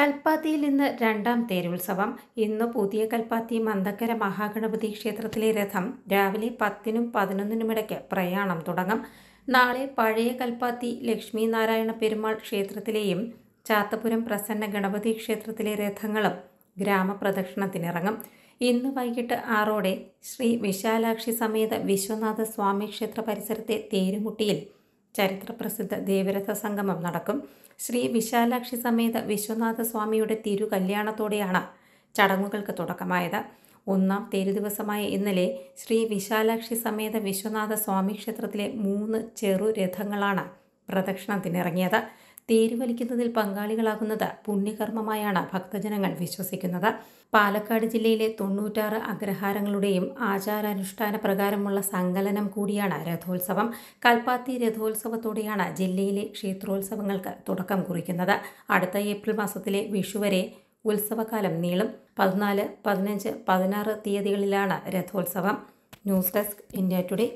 കൽപ്പാത്തിയിൽ ഇന്ന് രണ്ടാം തേരുത്സവം ഇന്ന് പുതിയ കൽപ്പാത്തി മന്ദക്കര മഹാഗണപതി ക്ഷേത്രത്തിലെ രഥം രാവിലെ പത്തിനും പതിനൊന്നിനുമിടയ്ക്ക് പ്രയാണം തുടങ്ങും നാളെ പഴയ കൽപ്പാത്തി ലക്ഷ്മീനാരായണ പെരുമാൾ ക്ഷേത്രത്തിലെയും ചാത്തപുരം പ്രസന്ന ഗണപതി ക്ഷേത്രത്തിലെ രഥങ്ങളും ഗ്രാമപ്രദക്ഷിണത്തിനിറങ്ങും ഇന്ന് വൈകിട്ട് ആറോടെ ശ്രീ വിശാലാക്ഷി സമേത വിശ്വനാഥ സ്വാമി ക്ഷേത്ര പരിസരത്തെ തേരുമുട്ടിയിൽ ചരിത്രപ്രസിദ്ധ ദേവരഥ സംഗമം നടക്കും ശ്രീ വിശാലാക്ഷി സമേത വിശ്വനാഥ സ്വാമിയുടെ തിരുകല്യാണത്തോടെയാണ് ചടങ്ങുകൾക്ക് തുടക്കമായത് ഒന്നാം തേരു ദിവസമായ ഇന്നലെ ശ്രീ വിശാലാക്ഷി സമേത വിശ്വനാഥ സ്വാമി ക്ഷേത്രത്തിലെ മൂന്ന് ചെറു രഥങ്ങളാണ് പ്രദക്ഷിണത്തിനിറങ്ങിയത് തേരുവലിക്കുന്നതിൽ പങ്കാളികളാകുന്നത് പുണ്യകർമ്മമായാണ് ഭക്തജനങ്ങൾ വിശ്വസിക്കുന്നത് പാലക്കാട് ജില്ലയിലെ തൊണ്ണൂറ്റാറ് അഗ്രഹാരങ്ങളുടെയും ആചാരാനുഷ്ഠാന പ്രകാരമുള്ള സങ്കലനം കൂടിയാണ് രഥോത്സവം കൽപ്പാത്തി രഥോത്സവത്തോടെയാണ് ജില്ലയിലെ ക്ഷേത്രോത്സവങ്ങൾക്ക് തുടക്കം കുറിക്കുന്നത് അടുത്ത ഏപ്രിൽ മാസത്തിലെ വിഷു വരെ ഉത്സവകാലം നീളും പതിനാല് പതിനഞ്ച് പതിനാറ് തീയതികളിലാണ് രഥോത്സവം ന്യൂസ് ഡെസ്ക് ഇന്ത്യ ടുഡേ